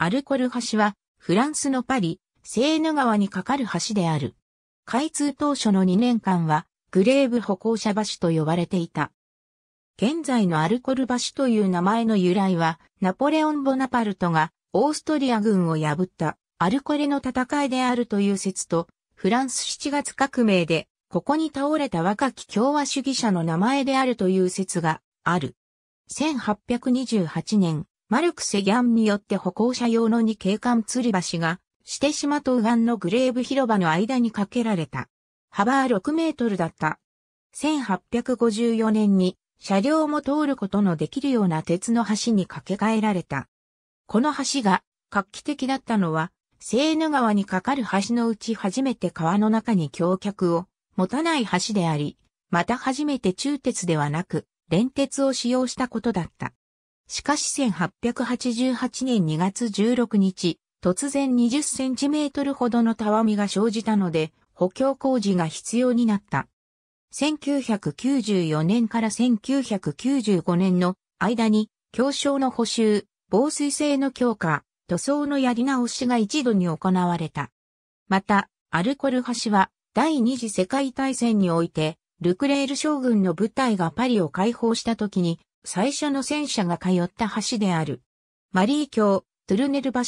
アルコル橋は、フランスのパリ、セーヌ川に架かる橋である。開通当初の2年間は、グレーブ歩行者橋と呼ばれていた。現在のアルコル橋という名前の由来は、ナポレオン・ボナパルトがオーストリア軍を破ったアルコレの戦いであるという説と、フランス7月革命で、ここに倒れた若き共和主義者の名前であるという説がある。1828年、マルク・セギャンによって歩行者用の2景観吊り橋が、して島と右岸のグレーブ広場の間に架けられた。幅は6メートルだった。1854年に車両も通ることのできるような鉄の橋に架け替えられた。この橋が画期的だったのは、セーヌ川に架かる橋のうち初めて川の中に橋脚を持たない橋であり、また初めて中鉄ではなく、連鉄を使用したことだった。しかし1888年2月16日、突然20センチメートルほどのたわみが生じたので、補強工事が必要になった。1994年から1995年の間に、強症の補修、防水性の強化、塗装のやり直しが一度に行われた。また、アルコル橋は第二次世界大戦において、ルクレール将軍の部隊がパリを解放した時に最初の戦車が通った橋である。マリー橋、トゥルネル橋、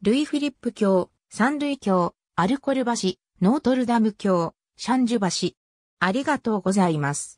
ルイ・フィリップ橋、サンルイ橋、アルコル橋、ノートルダム橋、シャンジュ橋。ありがとうございます。